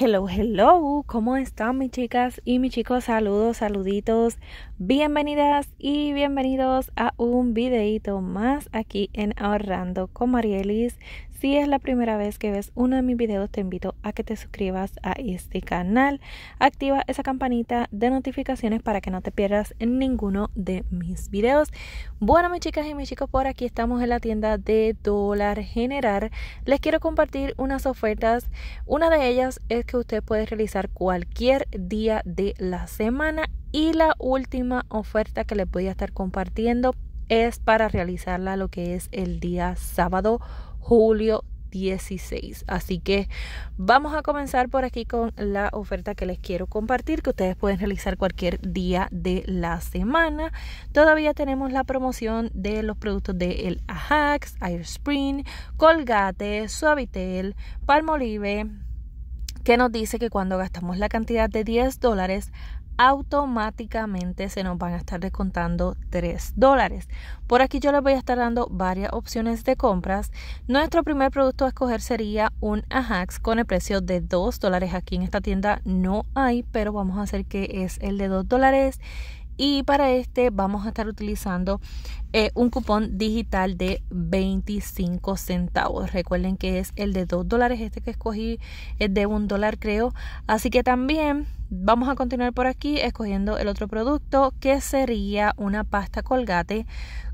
Hello, hello, ¿cómo están mis chicas y mis chicos? Saludos, saluditos, bienvenidas y bienvenidos a un videito más aquí en Ahorrando con Marielis. Si es la primera vez que ves uno de mis videos, te invito a que te suscribas a este canal. Activa esa campanita de notificaciones para que no te pierdas ninguno de mis videos. Bueno, mis chicas y mis chicos, por aquí estamos en la tienda de Dólar General. Les quiero compartir unas ofertas. Una de ellas es que usted puede realizar cualquier día de la semana. Y la última oferta que les voy a estar compartiendo es para realizarla lo que es el día sábado julio 16. Así que vamos a comenzar por aquí con la oferta que les quiero compartir, que ustedes pueden realizar cualquier día de la semana. Todavía tenemos la promoción de los productos de el Ajax, spring Colgate, Suavitel, Palmolive, que nos dice que cuando gastamos la cantidad de 10 dólares automáticamente se nos van a estar descontando 3 dólares. Por aquí yo les voy a estar dando varias opciones de compras. Nuestro primer producto a escoger sería un Ajax con el precio de 2 dólares. Aquí en esta tienda no hay, pero vamos a hacer que es el de 2 dólares y para este vamos a estar utilizando eh, un cupón digital de 25 centavos recuerden que es el de 2 dólares este que escogí es de un dólar creo así que también vamos a continuar por aquí escogiendo el otro producto que sería una pasta colgate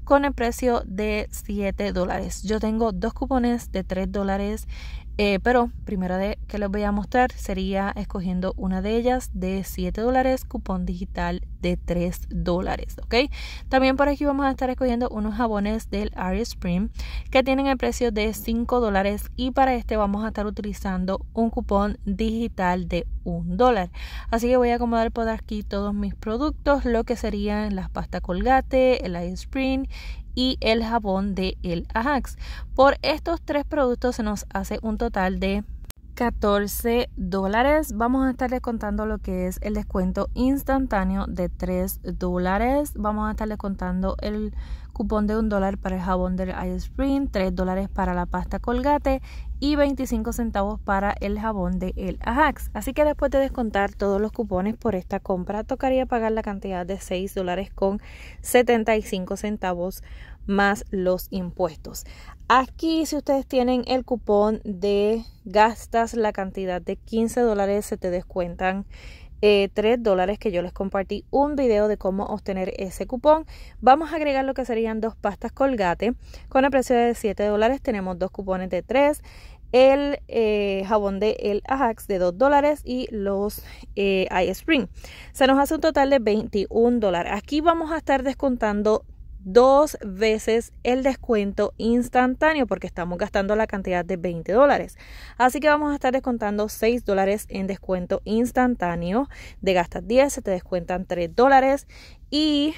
con el precio de 7 dólares yo tengo dos cupones de 3 dólares eh, pero primero de que les voy a mostrar sería escogiendo una de ellas de 7 dólares, cupón digital de 3 dólares, ¿ok? También por aquí vamos a estar escogiendo unos jabones del Air Spring que tienen el precio de 5 dólares y para este vamos a estar utilizando un cupón digital de 1 dólar. Así que voy a acomodar por aquí todos mis productos, lo que serían las pasta colgate, el ice Spring y el jabón de El Ajax. Por estos tres productos se nos hace un total de 14 dólares. Vamos a estarles contando lo que es el descuento instantáneo de 3 dólares. Vamos a estarles contando el cupón de un dólar para el jabón del Ice Spring, 3 dólares para la pasta Colgate y 25 centavos para el jabón de El Ajax. Así que después de descontar todos los cupones por esta compra, tocaría pagar la cantidad de 6 dólares con 75 centavos más los impuestos. Aquí si ustedes tienen el cupón de gastas la cantidad de 15 dólares se te descuentan 3 eh, dólares que yo les compartí un vídeo de cómo obtener ese cupón. Vamos a agregar lo que serían dos pastas colgate. Con el precio de 7 dólares tenemos dos cupones de 3 el eh, jabón de el Ajax de 2 dólares y los eh, ice spring Se nos hace un total de 21 dólares. Aquí vamos a estar descontando dos veces el descuento instantáneo porque estamos gastando la cantidad de 20 dólares. Así que vamos a estar descontando 6 dólares en descuento instantáneo. De gastas 10, se te descuentan 3 dólares y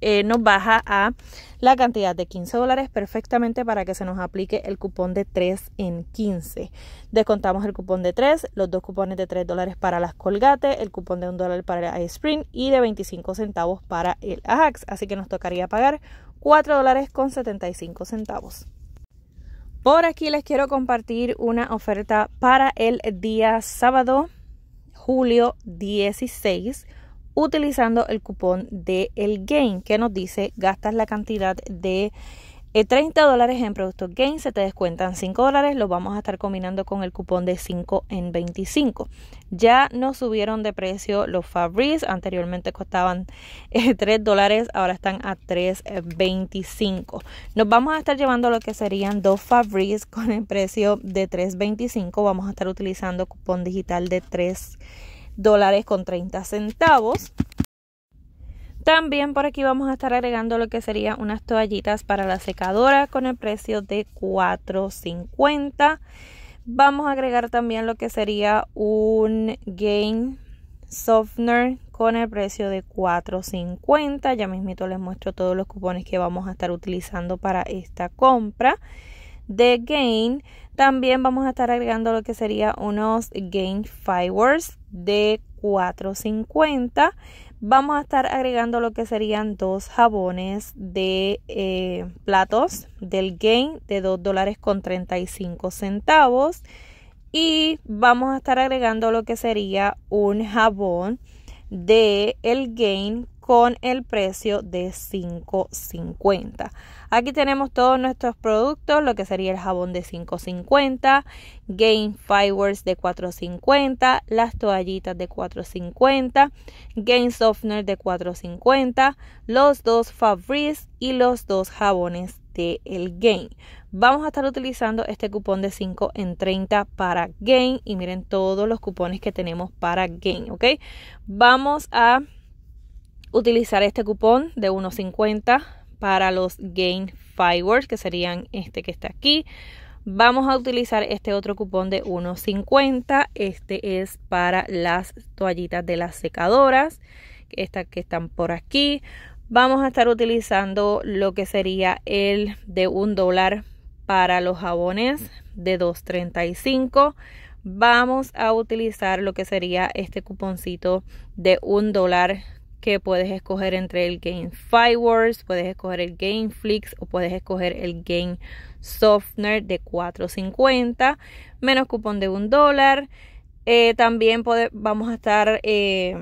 eh, nos baja a la cantidad de 15 dólares perfectamente para que se nos aplique el cupón de 3 en 15. Descontamos el cupón de 3, los dos cupones de 3 dólares para las Colgate, el cupón de 1 dólar para el iSpring y de 25 centavos para el Ajax. Así que nos tocaría pagar 4 dólares con 75 centavos. Por aquí les quiero compartir una oferta para el día sábado, julio 16 utilizando el cupón de el gain que nos dice gastas la cantidad de 30 eh, dólares en productos gain se te descuentan 5 dólares los vamos a estar combinando con el cupón de 5 en 25 ya nos subieron de precio los Fabris anteriormente costaban 3 eh, dólares ahora están a 3.25 eh, nos vamos a estar llevando lo que serían dos Fabris con el precio de 3.25 vamos a estar utilizando cupón digital de 3 dólares con 30 centavos. También por aquí vamos a estar agregando lo que serían unas toallitas para la secadora con el precio de 4.50. Vamos a agregar también lo que sería un gain softener con el precio de 4.50. Ya mismito les muestro todos los cupones que vamos a estar utilizando para esta compra de Gain. También vamos a estar agregando lo que sería unos Gain fibers de 4.50 vamos a estar agregando lo que serían dos jabones de eh, platos del gain de 2 dólares con 35 centavos y vamos a estar agregando lo que sería un jabón de el gain con el precio de 5.50. Aquí tenemos todos nuestros productos, lo que sería el jabón de 5.50, Game Fibers de 4.50, las toallitas de 4.50, Gain Softener de 4.50, los dos Fabrice y los dos jabones de el Game. Vamos a estar utilizando este cupón de 5 en 30 para Gain y miren todos los cupones que tenemos para Gain ¿ok? Vamos a utilizar este cupón de 1.50 para los Gain Fibers. que serían este que está aquí. Vamos a utilizar este otro cupón de 1.50. Este es para las toallitas de las secadoras, estas que están por aquí. Vamos a estar utilizando lo que sería el de un dólar para los jabones de 2.35 vamos a utilizar lo que sería este cuponcito de un dólar que puedes escoger entre el Game Fireworks, puedes escoger el Game Flix o puedes escoger el Game Softener de 4.50 menos cupón de un dólar. Eh, también vamos a estar eh,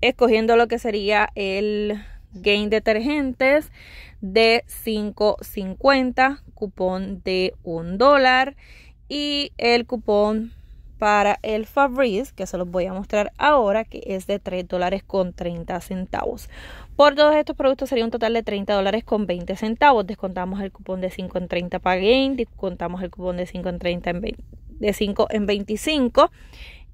escogiendo lo que sería el Game Detergentes de 5.50, cupón de un dólar y el cupón para el Fabrice, que se los voy a mostrar ahora, que es de 3 dólares con 30 centavos. Por todos estos productos sería un total de 30 dólares con 20 centavos. Descontamos el cupón de 5 en 30 para Gain, descontamos el cupón de 5 en 30 en de 5 en 25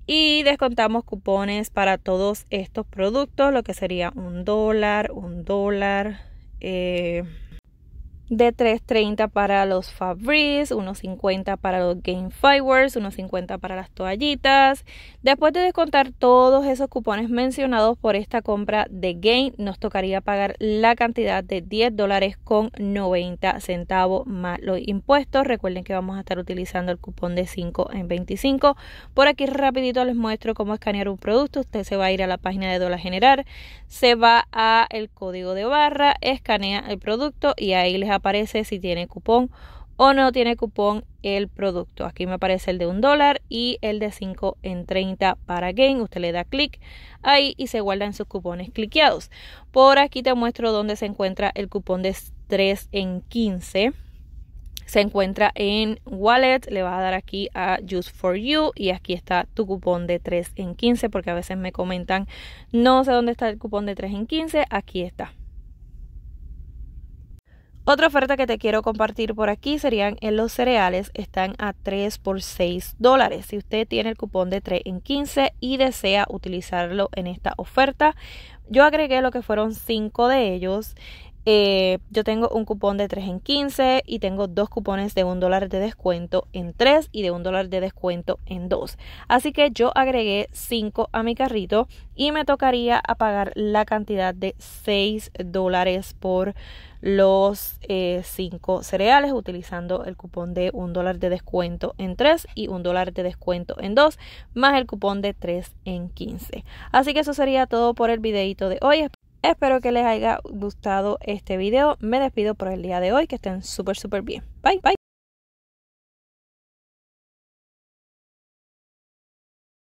y descontamos cupones para todos estos productos, lo que sería un dólar, un dólar. Eh, de 3.30 para los Fabrice, 1.50 para los Game Fireworks, 1.50 para las toallitas. Después de descontar todos esos cupones mencionados por esta compra de Game, nos tocaría pagar la cantidad de 10 dólares con 90 centavos más los impuestos. Recuerden que vamos a estar utilizando el cupón de 5 en 25. Por aquí rapidito les muestro cómo escanear un producto. Usted se va a ir a la página de Dólar General, se va a el código de barra, escanea el producto y ahí les aparece si tiene cupón o no tiene cupón el producto. Aquí me aparece el de un dólar y el de 5 en 30 para Game. Usted le da clic ahí y se guardan sus cupones cliqueados. Por aquí te muestro dónde se encuentra el cupón de 3 en 15 se encuentra en Wallet, le va a dar aquí a Use for You y aquí está tu cupón de 3 en 15 porque a veces me comentan no sé dónde está el cupón de 3 en 15, aquí está. Otra oferta que te quiero compartir por aquí serían en eh, los cereales, están a 3 por 6 dólares. Si usted tiene el cupón de 3 en 15 y desea utilizarlo en esta oferta, yo agregué lo que fueron 5 de ellos eh, yo tengo un cupón de 3 en 15 y tengo dos cupones de un dólar de descuento en 3 y de un dólar de descuento en 2. Así que yo agregué 5 a mi carrito y me tocaría a pagar la cantidad de 6 dólares por los 5 eh, cereales utilizando el cupón de un dólar de descuento en 3 y un dólar de descuento en 2 más el cupón de 3 en 15. Así que eso sería todo por el videito de hoy. Espero que les haya gustado este video. Me despido por el día de hoy. Que estén súper, súper bien. Bye, bye.